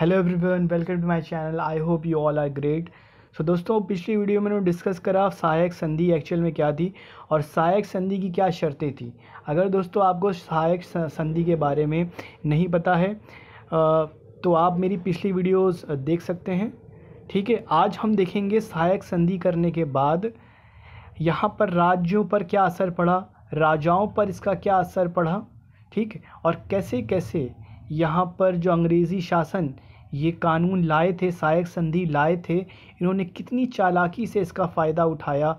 hello everyone welcome to my channel I hope you all are great so दोस्तों पिछली video में मैंने discuss करा सहायक संधि एक्चुअल में क्या थी और सहायक संधि की क्या शर्तें थी अगर दोस्तों आपको सहायक संधि के बारे में नहीं पता है तो आप मेरी पिछली वीडियोस देख सकते हैं ठीक है आज हम देखेंगे सहायक संधि करने के बाद यहाँ पर राज्यों पर क्या असर पड़ा राजाओं पर इसका क्या असर पड़ा ठीक और कैसे कैसे यहाँ पर जो अंग्रेज़ी शासन ये कानून लाए थे सहायक संधि लाए थे इन्होंने कितनी चालाकी से इसका फ़ायदा उठाया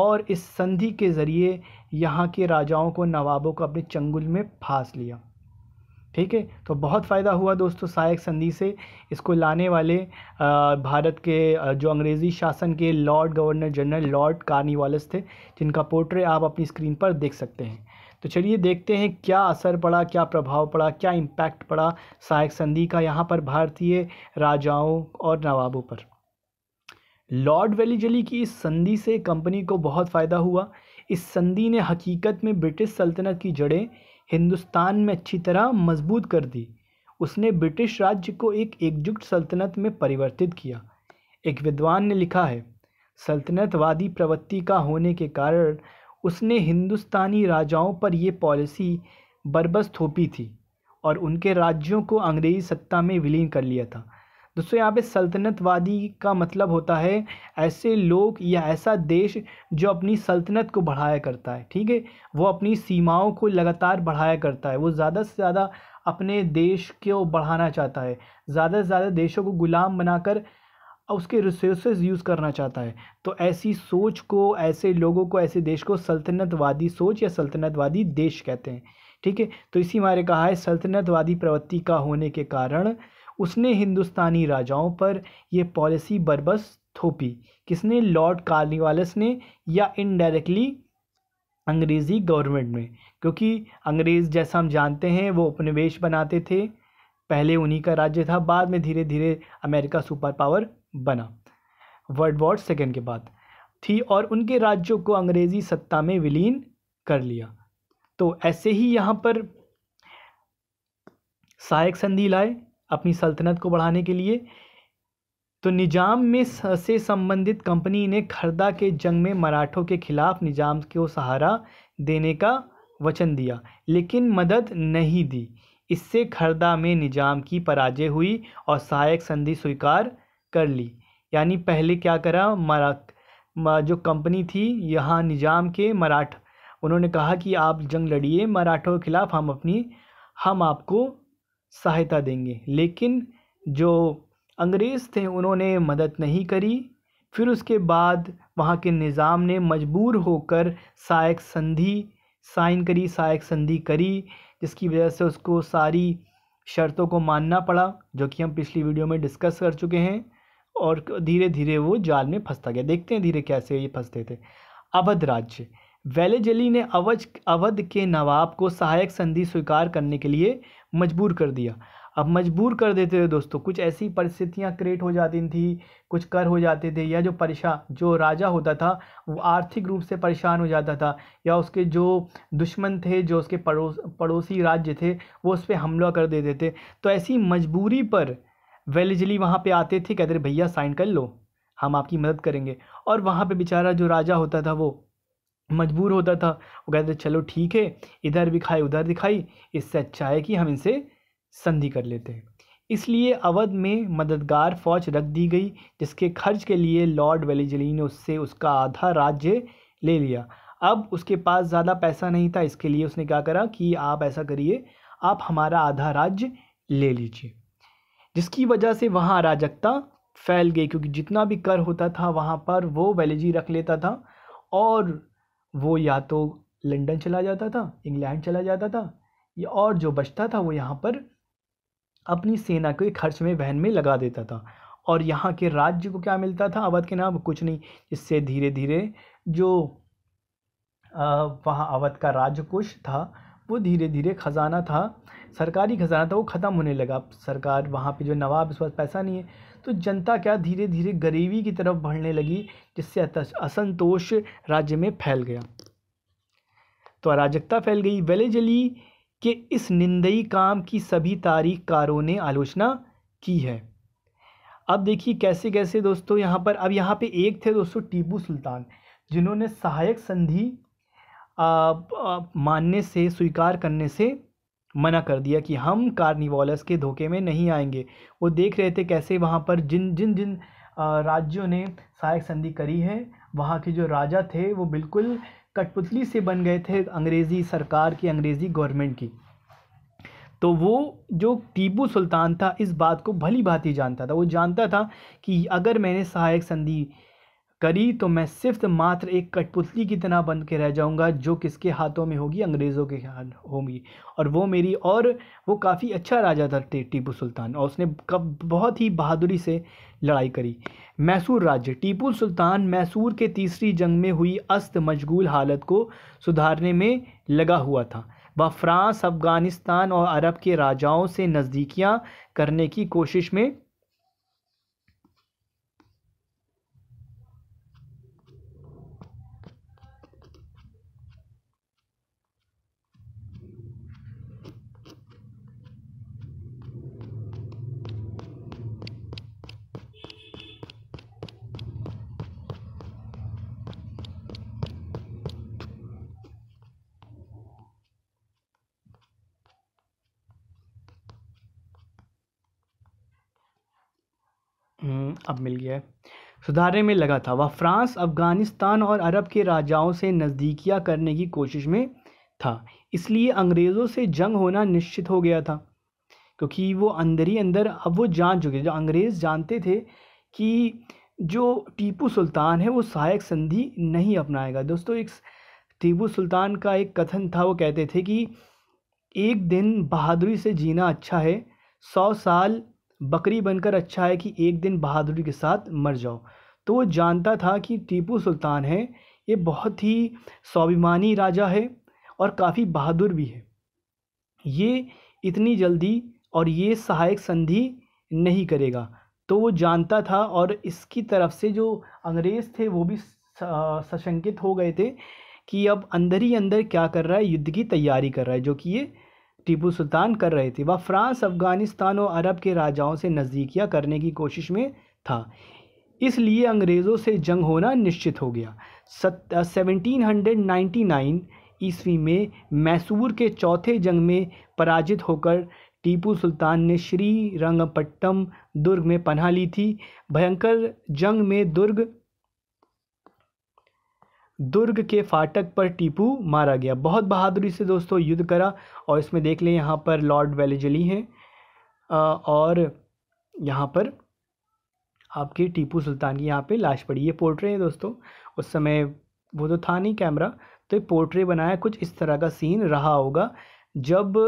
और इस संधि के ज़रिए यहाँ के राजाओं को नवाबों को अपने चंगुल में फांस लिया ठीक है तो बहुत फ़ायदा हुआ दोस्तों सहायक संधि से इसको लाने वाले भारत के जो अंग्रेज़ी शासन के lord governor general lord Cornwallis थे जिनका पोर्ट्रे आप अपनी स्क्रीन पर देख सकते हैं तो चलिए देखते हैं क्या असर पड़ा क्या प्रभाव पड़ा क्या इम्पैक्ट पड़ा सहायक संधि का यहाँ पर भारतीय राजाओं और नवाबों पर लॉर्ड वेलीजली की इस संधि से कंपनी को बहुत फ़ायदा हुआ इस संधि ने हकीकत में ब्रिटिश सल्तनत की जड़ें हिंदुस्तान में अच्छी तरह मजबूत कर दी उसने ब्रिटिश राज्य को एक एकजुट सल्तनत में परिवर्तित किया एक विद्वान ने लिखा है सल्तनतवादी प्रवृत्ति का होने के कारण उसने हिंदुस्तानी राजाओं पर ये पॉलिसी बरबस थोपी थी और उनके राज्यों को अंग्रेज़ी सत्ता में विलीन कर लिया था दोस्तों यहाँ पे सल्तनतवादी का मतलब होता है ऐसे लोग या ऐसा देश जो अपनी सल्तनत को बढ़ाया करता है ठीक है वो अपनी सीमाओं को लगातार बढ़ाया करता है वो ज़्यादा से ज़्यादा अपने देश को बढ़ाना चाहता है ज़्यादा से ज़्यादा देशों को ग़ुलाम बनाकर उसके रिसोर्सेज यूज़ करना चाहता है तो ऐसी सोच को ऐसे लोगों को ऐसे देश को सल्तनतवादी सोच या सल्तनतवादी देश कहते हैं ठीक है तो इसी मारे कहा है सल्तनतवादी प्रवृत्ति का होने के कारण उसने हिंदुस्तानी राजाओं पर यह पॉलिसी बरबस थोपी किसने लॉर्ड कार्निवालस ने या इनडायरेक्टली अंग्रेज़ी गवर्नमेंट में क्योंकि अंग्रेज़ जैसा हम जानते हैं वो उपनिवेश बनाते थे पहले उन्हीं का राज्य था बाद में धीरे धीरे अमेरिका सुपर पावर बना वर्ल्ड वॉर सेकेंड के बाद थी और उनके राज्यों को अंग्रेज़ी सत्ता में विलीन कर लिया तो ऐसे ही यहाँ पर सहायक संधि लाए अपनी सल्तनत को बढ़ाने के लिए तो निजाम में से संबंधित कंपनी ने खरदा के जंग में मराठों के खिलाफ निजाम को सहारा देने का वचन दिया लेकिन मदद नहीं दी इससे खरदा में निजाम की पराजय हुई और सहायक संधि स्वीकार कर ली यानी पहले क्या करा मरा जो कंपनी थी यहाँ निज़ाम के मराठ उन्होंने कहा कि आप जंग लड़िए मराठों के ख़िलाफ़ हम अपनी हम आपको सहायता देंगे लेकिन जो अंग्रेज़ थे उन्होंने मदद नहीं करी फिर उसके बाद वहाँ के निज़ाम ने मजबूर होकर सहायक संधि साइन करी सहायक संधि करी जिसकी वजह से उसको सारी शर्तों को मानना पड़ा जो कि हम पिछली वीडियो में डिस्कस कर चुके हैं और धीरे धीरे वो जाल में फंसता गया देखते हैं धीरे कैसे ये फंसते थे अवध राज्य जली ने अवध अवध के नवाब को सहायक संधि स्वीकार करने के लिए मजबूर कर दिया अब मजबूर कर देते थे दोस्तों कुछ ऐसी परिस्थितियां क्रिएट हो जाती थी कुछ कर हो जाते थे या जो परेशान जो राजा होता था वो आर्थिक रूप से परेशान हो जाता था या उसके जो दुश्मन थे जो उसके पड़ोस पड़ोसी राज्य थे वो उस पर हमला कर देते थे तो ऐसी मजबूरी पर वेलिजली वहाँ पे आते थे कहते भैया साइन कर लो हम आपकी मदद करेंगे और वहाँ पे बेचारा जो राजा होता था वो मजबूर होता था वो कहते चलो ठीक है इधर दिखाई उधर दिखाई इससे अच्छा है कि हम इनसे संधि कर लेते हैं इसलिए अवध में मददगार फौज रख दी गई जिसके खर्च के लिए लॉर्ड वेलिजली ने उससे उसका आधा राज्य ले लिया अब उसके पास ज़्यादा पैसा नहीं था इसके लिए उसने क्या करा कि आप ऐसा करिए आप हमारा आधा राज्य ले लीजिए जिसकी वजह से वहाँ अराजकता फैल गई क्योंकि जितना भी कर होता था वहाँ पर वो वैलेजी रख लेता था और वो या तो लंदन चला जाता था इंग्लैंड चला जाता था या और जो बचता था वो यहाँ पर अपनी सेना के खर्च में वहन में लगा देता था और यहाँ के राज्य को क्या मिलता था अवध के नाम कुछ नहीं इससे धीरे धीरे जो वहाँ अवध का राजकोष था वो धीरे धीरे खजाना था सरकारी खजाना था वो ख़त्म होने लगा सरकार वहाँ पे जो नवाब इस वक्त पैसा नहीं है तो जनता क्या धीरे धीरे गरीबी की तरफ बढ़ने लगी जिससे असंतोष राज्य में फैल गया तो अराजकता फैल गई वेलेजली के इस निंदई काम की सभी तारीखकारों ने आलोचना की है अब देखिए कैसे कैसे दोस्तों यहाँ पर अब यहाँ पे एक थे दोस्तों टीपू सुल्तान जिन्होंने सहायक संधि मानने से स्वीकार करने से मना कर दिया कि हम कार्निवालस के धोखे में नहीं आएंगे वो देख रहे थे कैसे वहाँ पर जिन जिन जिन राज्यों ने सहायक संधि करी है वहाँ के जो राजा थे वो बिल्कुल कठपुतली से बन गए थे अंग्रेज़ी सरकार की अंग्रेज़ी गवर्नमेंट की तो वो जो टीपू सुल्तान था इस बात को भली भांति जानता था वो जानता था कि अगर मैंने सहायक संधि करी तो मैं सिर्फ मात्र एक कठपुतली की तरह बन के रह जाऊंगा जो किसके हाथों में होगी अंग्रेज़ों के हाथ होगी और वो मेरी और वो काफ़ी अच्छा राजा था टीपू सुल्तान और उसने कब बहुत ही बहादुरी से लड़ाई करी मैसूर राज्य टीपू सुल्तान मैसूर के तीसरी जंग में हुई अस्त मशगूल हालत को सुधारने में लगा हुआ था वह फ्रांस अफ़गानिस्तान और अरब के राजाओं से नज़दीकियाँ करने की कोशिश में अब मिल गया है सुधारे में लगा था वह फ्रांस अफ़गानिस्तान और अरब के राजाओं से नज़दीकियाँ करने की कोशिश में था इसलिए अंग्रेज़ों से जंग होना निश्चित हो गया था क्योंकि वो अंदर ही अंदर अब वो जान चुके जो अंग्रेज़ जानते थे कि जो टीपू सुल्तान है वो सहायक संधि नहीं अपनाएगा दोस्तों एक टीपू सुल्तान का एक कथन था वो कहते थे कि एक दिन बहादुरी से जीना अच्छा है सौ साल बकरी बनकर अच्छा है कि एक दिन बहादुरी के साथ मर जाओ तो वो जानता था कि टीपू सुल्तान है ये बहुत ही स्वाभिमानी राजा है और काफ़ी बहादुर भी है ये इतनी जल्दी और ये सहायक संधि नहीं करेगा तो वो जानता था और इसकी तरफ से जो अंग्रेज़ थे वो भी सशंकित हो गए थे कि अब अंदर ही अंदर क्या कर रहा है युद्ध की तैयारी कर रहा है जो कि ये टीपू सुल्तान कर रहे थे वह फ्रांस अफगानिस्तान और अरब के राजाओं से नज़दीकियाँ करने की कोशिश में था इसलिए अंग्रेज़ों से जंग होना निश्चित हो गया सेवनटीन हंड्रेड नाइन्टी नाइन ईस्वी में मैसूर के चौथे जंग में पराजित होकर टीपू सुल्तान ने श्री रंगपट्टम दुर्ग में पनाह ली थी भयंकर जंग में दुर्ग दुर्ग के फाटक पर टीपू मारा गया बहुत बहादुरी से दोस्तों युद्ध करा और इसमें देख लें यहाँ पर लॉर्ड वेलेजली हैं और यहाँ पर आपके टीपू सुल्तान की यहाँ पे लाश पड़ी ये पोर्ट्रे है दोस्तों उस समय वो तो था नहीं कैमरा तो ये पोर्ट्रे बनाया कुछ इस तरह का सीन रहा होगा जब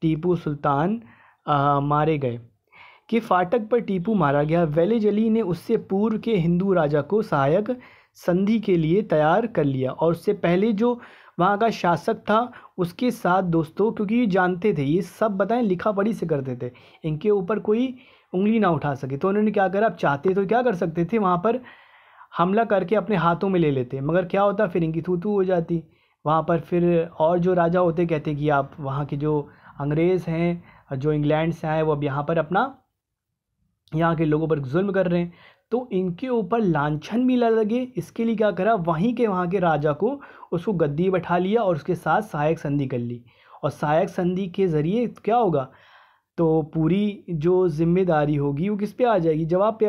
टीपू सुल्तान आ, मारे गए कि फाटक पर टीपू मारा गया वेलेजली ने उससे पूर्व के हिंदू राजा को सहायक संधि के लिए तैयार कर लिया और उससे पहले जो वहाँ का शासक था उसके साथ दोस्तों क्योंकि ये जानते थे ये सब बताएं लिखा पढ़ी से करते थे इनके ऊपर कोई उंगली ना उठा सके तो उन्होंने क्या करा आप चाहते तो क्या कर सकते थे वहाँ पर हमला करके अपने हाथों में ले लेते मगर क्या होता फिर इनकी थू हो जाती वहाँ पर फिर और जो राजा होते कहते कि आप वहाँ के जो अंग्रेज़ हैं जो इंग्लैंड से आए वो अब यहाँ पर अपना यहाँ के लोगों पर जुल्म कर रहे हैं तो इनके ऊपर लांछन भी लगे इसके लिए क्या करा वहीं के वहाँ के राजा को उसको गद्दी बैठा लिया और उसके साथ सहायक संधि कर ली और सहायक संधि के ज़रिए क्या होगा तो पूरी जो जिम्मेदारी होगी वो किस पे आ जाएगी जवाब पे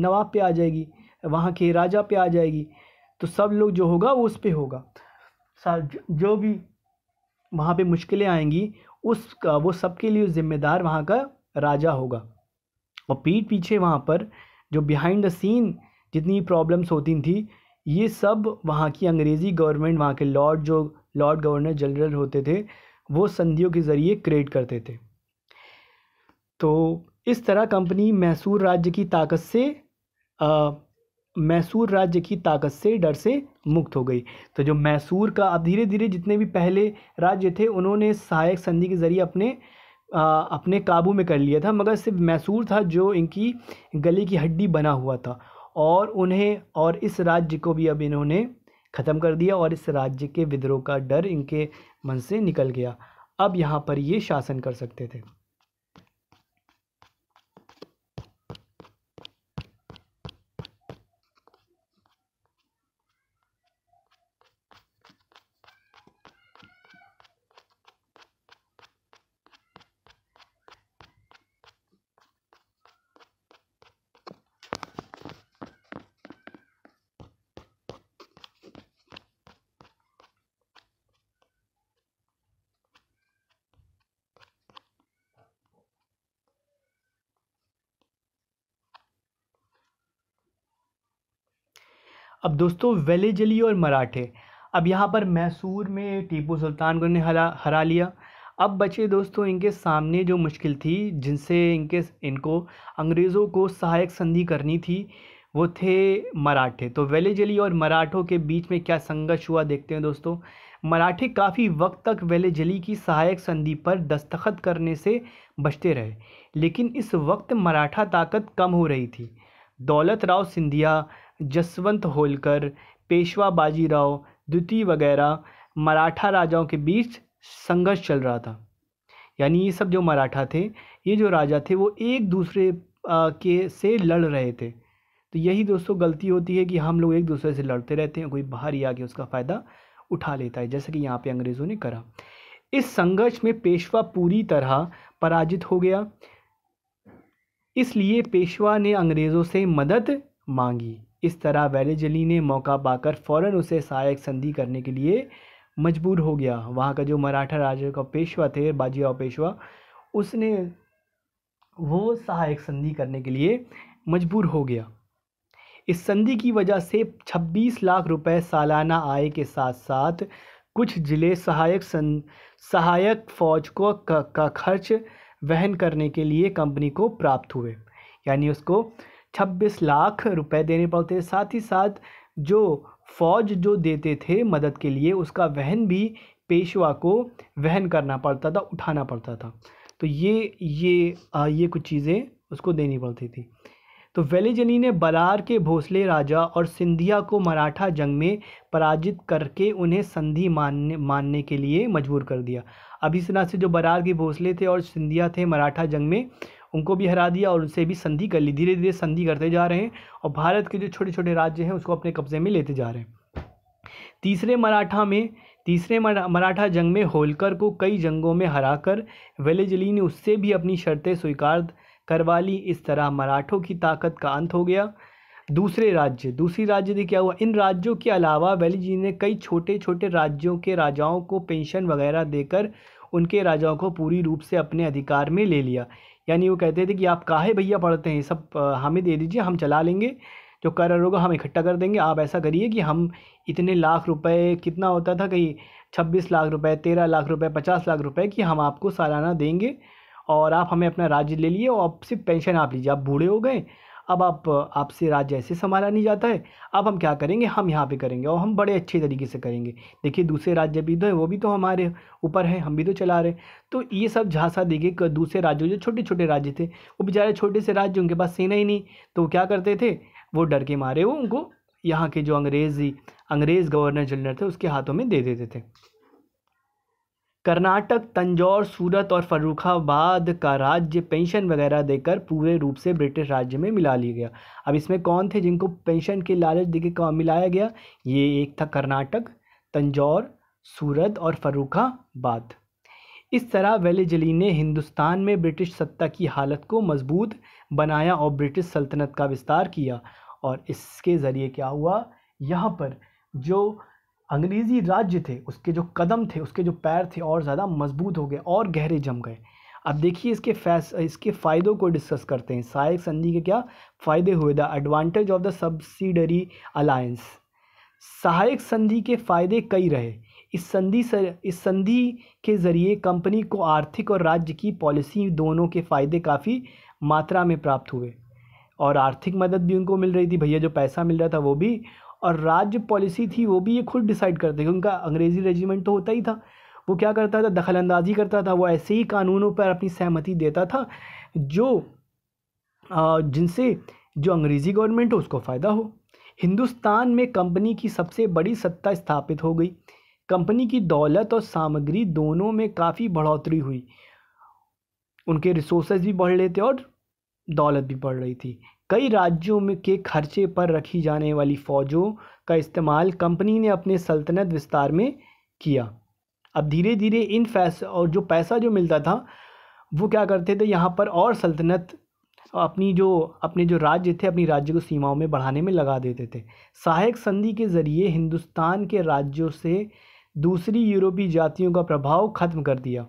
नवाब पे आ जाएगी वहाँ के राजा पे आ जाएगी तो सब लोग जो होगा वो उस पर होगा जो भी वहाँ पे मुश्किलें आएंगी उसका वो सबके लिए जिम्मेदार वहाँ का राजा होगा और पीठ पीछे वहाँ पर जो बिहाइंड द सीन जितनी प्रॉब्लम्स होती थी ये सब वहाँ की अंग्रेज़ी गवर्नमेंट वहाँ के लॉर्ड जो लॉर्ड गवर्नर जनरल होते थे वो संधियों के ज़रिए क्रिएट करते थे तो इस तरह कंपनी मैसूर राज्य की ताकत से आ, मैसूर राज्य की ताकत से डर से मुक्त हो गई तो जो मैसूर का अब धीरे धीरे जितने भी पहले राज्य थे उन्होंने सहायक संधि के ज़रिए अपने अपने काबू में कर लिया था मगर सिर्फ मैसूर था जो इनकी गले की हड्डी बना हुआ था और उन्हें और इस राज्य को भी अब इन्होंने ख़त्म कर दिया और इस राज्य के विद्रोह का डर इनके मन से निकल गया अब यहाँ पर ये शासन कर सकते थे अब दोस्तों वेलेजली और मराठे अब यहाँ पर मैसूर में टीपू सुल्तान को ने हरा हरा लिया अब बचे दोस्तों इनके सामने जो मुश्किल थी जिनसे इनके इनको अंग्रेज़ों को सहायक संधि करनी थी वो थे मराठे तो वेलेजली और मराठों के बीच में क्या संघर्ष हुआ देखते हैं दोस्तों मराठे काफ़ी वक्त तक वेलेजली की सहायक संधि पर दस्तखत करने से बचते रहे लेकिन इस वक्त मराठा ताकत कम हो रही थी दौलत राव सिंधिया जसवंत होलकर पेशवा बाजीराव द्वितीय वगैरह मराठा राजाओं के बीच संघर्ष चल रहा था यानी ये सब जो मराठा थे ये जो राजा थे वो एक दूसरे के से लड़ रहे थे तो यही दोस्तों गलती होती है कि हम लोग एक दूसरे से लड़ते रहते हैं कोई बाहर ही आके उसका फ़ायदा उठा लेता है जैसे कि यहाँ पे अंग्रेज़ों ने करा इस संघर्ष में पेशवा पूरी तरह पराजित हो गया इसलिए पेशवा ने अंग्रेज़ों से मदद मांगी इस तरह वेलेजली ने मौका पाकर फ़ौरन उसे सहायक संधि करने के लिए मजबूर हो गया वहाँ का जो मराठा राजा का पेशवा थे बाजीराव पेशवा उसने वो सहायक संधि करने के लिए मजबूर हो गया इस संधि की वजह से 26 लाख रुपए सालाना आय के साथ साथ कुछ ज़िले सहायक सं सहायक फ़ौज को का, का खर्च वहन करने के लिए कंपनी को प्राप्त हुए यानी उसको छब्बीस लाख रुपए देने पड़ते साथ ही साथ जो फौज जो देते थे मदद के लिए उसका वहन भी पेशवा को वहन करना पड़ता था उठाना पड़ता था तो ये ये आ, ये कुछ चीज़ें उसको देनी पड़ती थी तो वेलेजनी ने बलार के भोसले राजा और सिंधिया को मराठा जंग में पराजित करके उन्हें संधि मानने मानने के लिए मजबूर कर दिया अभी से जो बरार के भोसले थे और सिंधिया थे मराठा जंग में उनको भी हरा दिया और उनसे भी संधि कर ली धीरे धीरे संधि करते जा रहे हैं और भारत के जो छोटे छोटे राज्य हैं उसको अपने कब्जे में लेते जा रहे हैं तीसरे मराठा में तीसरे मराठा जंग में होलकर को कई जंगों में हराकर वेलेजली ने उससे भी अपनी शर्तें स्वीकार करवा ली इस तरह मराठों की ताकत का अंत हो गया दूसरे राज्य दूसरी राज्य थे क्या हुआ इन राज्यों के अलावा वेलेजली ने कई छोटे छोटे राज्यों के राजाओं को पेंशन वगैरह देकर उनके राजाओं को पूरी रूप से अपने अधिकार में ले लिया यानी वो कहते थे कि आप काहे भैया पढ़ते हैं सब हमें दे दीजिए हम चला लेंगे जो कर होगा हम इकट्ठा कर देंगे आप ऐसा करिए कि हम इतने लाख रुपए कितना होता था कहीं छब्बीस लाख रुपए तेरह लाख रुपए पचास लाख रुपए कि हम आपको सालाना देंगे और आप हमें अपना राज्य ले लिए और आप सिर्फ पेंशन आप लीजिए आप बूढ़े हो गए अब आप आपसे राज ऐसे संभाला नहीं जाता है अब हम क्या करेंगे हम यहाँ पे करेंगे और हम बड़े अच्छे तरीके से करेंगे देखिए दूसरे राज्य भी तो हैं वो भी तो हमारे ऊपर हैं हम भी तो चला रहे हैं तो ये सब झांसा देखिए दूसरे राज्यों जो छोटे छोटे राज्य थे वो बेचारे छोटे से राज्य उनके पास सेना ही नहीं तो क्या करते थे वो डर के मारे वो उनको यहाँ के जो अंग्रेज़ी अंग्रेज़ गवर्नर जनरल थे उसके हाथों में दे देते थे कर्नाटक तंजौर सूरत और फर्रुखाबाद का राज्य पेंशन वगैरह देकर पूरे रूप से ब्रिटिश राज्य में मिला लिया गया अब इसमें कौन थे जिनको पेंशन के लालच कौन मिलाया गया ये एक था कर्नाटक तंजौर सूरत और फर्रुखाबाद इस तरह वेलेजली ने हिंदुस्तान में ब्रिटिश सत्ता की हालत को मजबूत बनाया और ब्रिटिश सल्तनत का विस्तार किया और इसके ज़रिए क्या हुआ यहाँ पर जो अंग्रेज़ी राज्य थे उसके जो कदम थे उसके जो पैर थे और ज़्यादा मजबूत हो गए और गहरे जम गए अब देखिए इसके फैस इसके फ़ायदों को डिस्कस करते हैं सहायक संधि के क्या फ़ायदे हुए the advantage of the subsidiary alliance सहायक संधि के फ़ायदे कई रहे इस संधि से इस संधि के ज़रिए कंपनी को आर्थिक और राज्य की पॉलिसी दोनों के फ़ायदे काफ़ी मात्रा में प्राप्त हुए और आर्थिक मदद भी उनको मिल रही थी भैया जो पैसा मिल रहा था वो भी और राज्य पॉलिसी थी वो भी ये खुद डिसाइड करते थे उनका अंग्रेज़ी रेजिमेंट तो होता ही था वो क्या करता था दखल अंदाजी करता था वो ऐसे ही कानूनों पर अपनी सहमति देता था जो जिनसे जो अंग्रेज़ी गवर्नमेंट हो उसको फ़ायदा हो हिंदुस्तान में कंपनी की सबसे बड़ी सत्ता स्थापित हो गई कंपनी की दौलत और सामग्री दोनों में काफ़ी बढ़ोतरी हुई उनके रिसोर्सेज भी बढ़ रहे थे और दौलत भी बढ़ रही थी कई राज्यों में के खर्चे पर रखी जाने वाली फ़ौजों का इस्तेमाल कंपनी ने अपने सल्तनत विस्तार में किया अब धीरे धीरे इन फैस और जो पैसा जो मिलता था वो क्या करते थे यहाँ पर और सल्तनत अपनी जो अपने जो राज्य थे अपनी राज्य को सीमाओं में बढ़ाने में लगा देते थे सहायक संधि के ज़रिए हिंदुस्तान के राज्यों से दूसरी यूरोपीय जातियों का प्रभाव ख़त्म कर दिया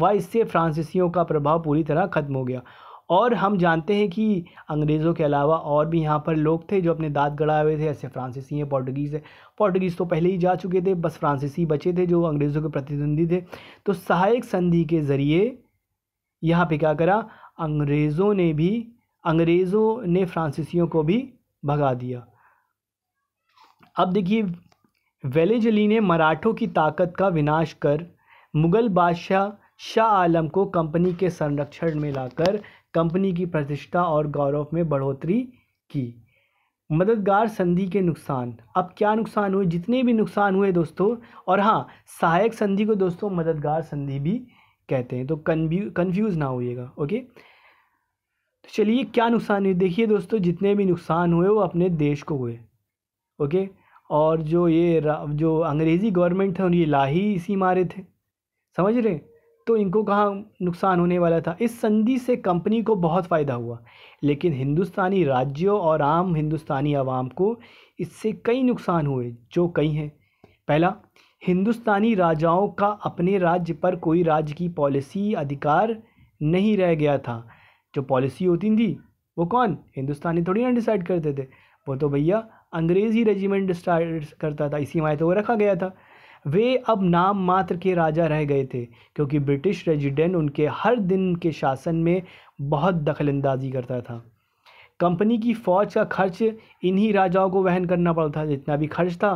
व इससे फ्रांसीसियों का प्रभाव पूरी तरह ख़त्म हो गया और हम जानते हैं कि अंग्रेज़ों के अलावा और भी यहाँ पर लोग थे जो अपने दाँत गड़ाए हुए थे ऐसे फ्रांसीसी हैं पोर्टुगीज़ है पोर्टुगीज़ तो पहले ही जा चुके थे बस फ्रांसीसी बचे थे जो अंग्रेज़ों के प्रतिद्वंदी थे तो सहायक संधि के ज़रिए यहाँ पे क्या करा अंग्रेज़ों ने भी अंग्रेज़ों ने फ्रांसीसियों को भी भगा दिया अब देखिए वेलेजली ने मराठों की ताकत का विनाश कर मुग़ल बादशाह शाह आलम को कंपनी के संरक्षण में लाकर कंपनी की प्रतिष्ठा और गौरव में बढ़ोतरी की मददगार संधि के नुकसान अब क्या नुकसान हुए जितने भी नुकसान हुए दोस्तों और हाँ सहायक संधि को दोस्तों मददगार संधि भी कहते हैं तो कन्फ्यू कन्फ्यूज़ ना होइएगा ओके तो चलिए क्या नुकसान हुए देखिए दोस्तों जितने भी नुकसान हुए वो अपने देश को हुए ओके और जो ये जो अंग्रेज़ी गवर्नमेंट थे उन्हें लाही इसी मारे थे समझ रहे हैं तो इनको कहाँ नुकसान होने वाला था इस संधि से कंपनी को बहुत फ़ायदा हुआ लेकिन हिंदुस्तानी राज्यों और आम हिंदुस्तानी आवाम को इससे कई नुकसान हुए जो कई हैं पहला हिंदुस्तानी राजाओं का अपने राज्य पर कोई राज्य की पॉलिसी अधिकार नहीं रह गया था जो पॉलिसी होती थी वो कौन हिंदुस्तानी थोड़ी ना डिसाइड करते थे वो तो भैया अंग्रेज़ी रेजिमेंट स्टार्ट करता था इसी माए तो वो रखा गया था वे अब नाम मात्र के राजा रह गए थे क्योंकि ब्रिटिश रेजिडेंट उनके हर दिन के शासन में बहुत दखल करता था कंपनी की फ़ौज का खर्च इन्हीं राजाओं को वहन करना पड़ता था जितना भी खर्च था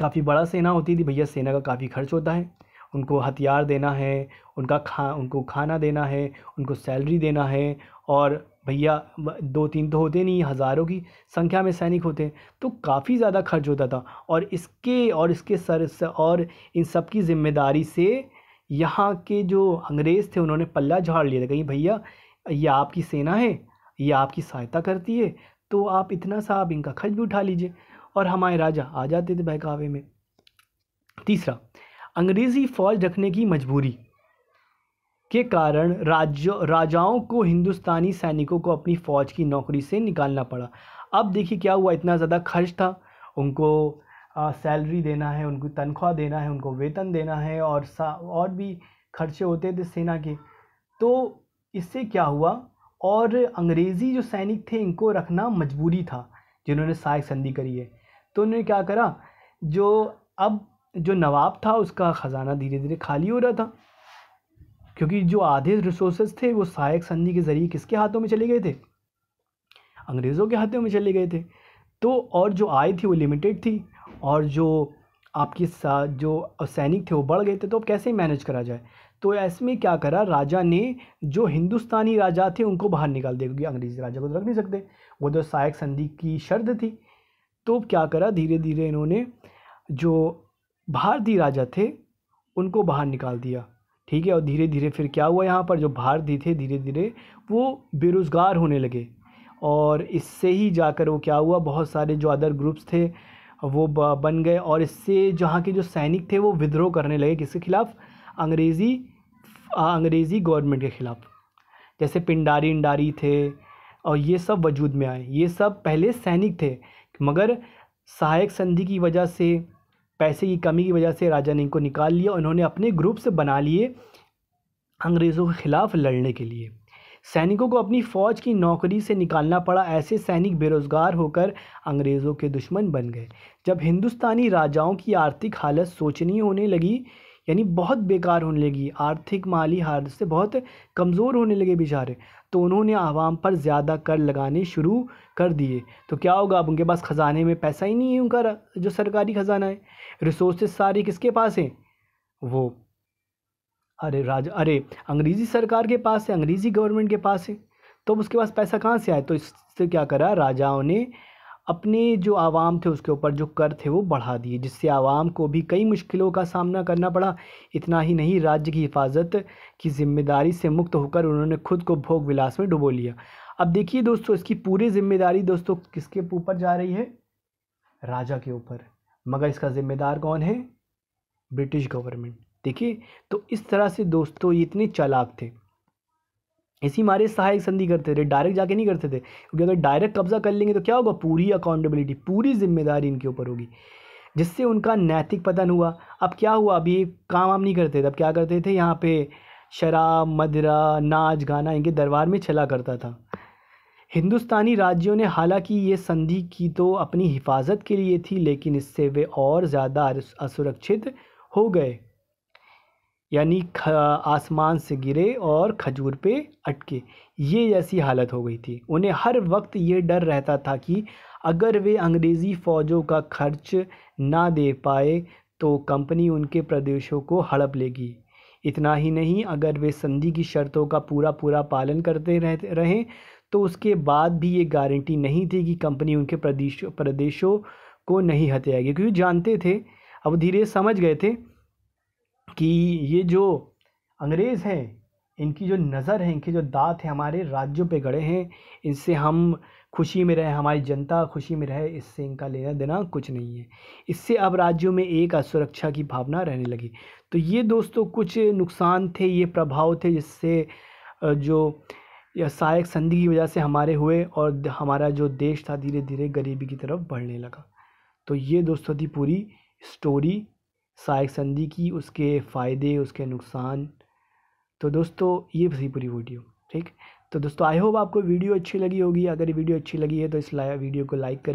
काफ़ी बड़ा सेना होती थी भैया सेना का काफ़ी खर्च होता है उनको हथियार देना है उनका खा उनको खाना देना है उनको सैलरी देना है और भैया दो तीन तो होते नहीं हज़ारों की संख्या में सैनिक होते हैं तो काफ़ी ज़्यादा खर्च होता था और इसके और इसके सर और इन सब की जिम्मेदारी से यहाँ के जो अंग्रेज़ थे उन्होंने पल्ला झाड़ लिया था कहीं भैया ये आपकी सेना है ये आपकी सहायता करती है तो आप इतना सा आप इनका खर्च भी उठा लीजिए और हमारे राजा आ जाते थे बहकावे में तीसरा अंग्रेज़ी फ़ौज रखने की मजबूरी के कारण राज्य राजाओं को हिंदुस्तानी सैनिकों को अपनी फ़ौज की नौकरी से निकालना पड़ा अब देखिए क्या हुआ इतना ज़्यादा खर्च था उनको सैलरी देना है उनको तनख्वाह देना है उनको वेतन देना है और सा और भी खर्चे होते थे सेना के तो इससे क्या हुआ और अंग्रेज़ी जो सैनिक थे इनको रखना मजबूरी था जिन्होंने सहायक संधि करी है तो उन्होंने क्या करा जो अब जो नवाब था उसका ख़जाना धीरे धीरे खाली हो रहा था क्योंकि जो आधे रिसोर्सेज थे वो सहायक संधि के ज़रिए किसके हाथों में चले गए थे अंग्रेज़ों के हाथों में चले गए थे तो और जो आय थी वो लिमिटेड थी और जो आपकी जो सैनिक थे वो बढ़ गए थे तो अब कैसे मैनेज करा जाए तो में क्या करा राजा ने जो हिंदुस्तानी राजा थे उनको बाहर निकाल दिया क्योंकि अंग्रेजी राजा को तो रख नहीं सकते वो तो सहायक संधि की शर्त थी तो क्या करा धीरे धीरे इन्होंने जो भारतीय राजा थे उनको बाहर निकाल दिया ठीक है और धीरे धीरे फिर क्या हुआ यहाँ पर जो भारतीय थे धीरे धीरे वो बेरोज़गार होने लगे और इससे ही जाकर वो क्या हुआ बहुत सारे जो अदर ग्रुप्स थे वो बन गए और इससे जहाँ के जो सैनिक थे वो विद्रोह करने लगे किसके खिलाफ अंग्रेज़ी अंग्रेज़ी गवर्नमेंट के ख़िलाफ़ जैसे पिंडारी इंडारी थे और ये सब वजूद में आए ये सब पहले सैनिक थे मगर सहायक संधि की वजह से पैसे की कमी की वजह से राजा ने इनको निकाल लिया उन्होंने अपने ग्रुप्स बना लिए अंग्रेज़ों के ख़िलाफ़ लड़ने के लिए सैनिकों को अपनी फ़ौज की नौकरी से निकालना पड़ा ऐसे सैनिक बेरोज़गार होकर अंग्रेज़ों के दुश्मन बन गए जब हिंदुस्तानी राजाओं की आर्थिक हालत सोचनीय होने लगी यानी बहुत बेकार होने लगी आर्थिक माली हालत से बहुत कमज़ोर होने लगे बेचारे तो उन्होंने आवाम पर ज़्यादा कर लगाने शुरू कर दिए तो क्या होगा अब उनके पास ख़जाने में पैसा ही नहीं है उनका जो सरकारी ख़जाना है रिसोर्सेस सारे किसके पास हैं वो अरे राज अरे अंग्रेज़ी सरकार के पास है अंग्रेज़ी गवर्नमेंट के पास है तो उसके पास पैसा कहाँ से आए तो इससे क्या करा राजाओं ने अपने जो आवाम थे उसके ऊपर जो कर थे वो बढ़ा दिए जिससे आवाम को भी कई मुश्किलों का सामना करना पड़ा इतना ही नहीं राज्य की हिफाजत की जिम्मेदारी से मुक्त होकर उन्होंने खुद को भोग विलास में डुबो लिया अब देखिए दोस्तों इसकी पूरी जिम्मेदारी दोस्तों किसके ऊपर जा रही है राजा के ऊपर मगर इसका ज़िम्मेदार कौन है ब्रिटिश गवर्नमेंट देखिए तो इस तरह से दोस्तों ये इतने चालाक थे इसी मारे सहायक संधि करते थे डायरेक्ट जाके नहीं करते थे क्योंकि अगर डायरेक्ट कब्जा कर लेंगे तो क्या होगा पूरी अकाउंटेबिलिटी पूरी जिम्मेदारी इनके ऊपर होगी जिससे उनका नैतिक पतन हुआ अब क्या हुआ अभी काम वाम नहीं करते थे अब क्या करते थे यहाँ पे शराब मदरा नाच गाना इनके दरबार में चला करता था हिंदुस्तानी राज्यों ने हालांकि ये संधि की तो अपनी हिफाजत के लिए थी लेकिन इससे वे और ज़्यादा असुरक्षित हो गए यानी आसमान से गिरे और खजूर पे अटके ये ऐसी हालत हो गई थी उन्हें हर वक्त ये डर रहता था कि अगर वे अंग्रेज़ी फ़ौजों का खर्च ना दे पाए तो कंपनी उनके प्रदेशों को हड़प लेगी इतना ही नहीं अगर वे संधि की शर्तों का पूरा पूरा पालन करते रहें तो उसके बाद भी ये गारंटी नहीं थी कि कंपनी उनके प्रदेश प्रदेशों को नहीं हत्याएगी क्योंकि जानते थे अब धीरे समझ गए थे कि ये जो अंग्रेज़ हैं इनकी जो नज़र है इनके जो दांत हैं हमारे राज्यों पे गड़े हैं इनसे हम खुशी में रहे हमारी जनता खुशी में रहे इससे इनका लेना देना कुछ नहीं है इससे अब राज्यों में एक असुरक्षा की भावना रहने लगी तो ये दोस्तों कुछ नुकसान थे ये प्रभाव थे जिससे जो सहायक संधि की वजह से हमारे हुए और हमारा जो देश था धीरे धीरे गरीबी की तरफ बढ़ने लगा तो ये दोस्तों थी पूरी स्टोरी सहायक संधि की उसके फ़ायदे उसके नुकसान तो दोस्तों ये थी पूरी वीडियो ठीक तो दोस्तों आई होप आपको वीडियो अच्छी लगी होगी अगर वीडियो अच्छी लगी है तो इस वीडियो को लाइक करें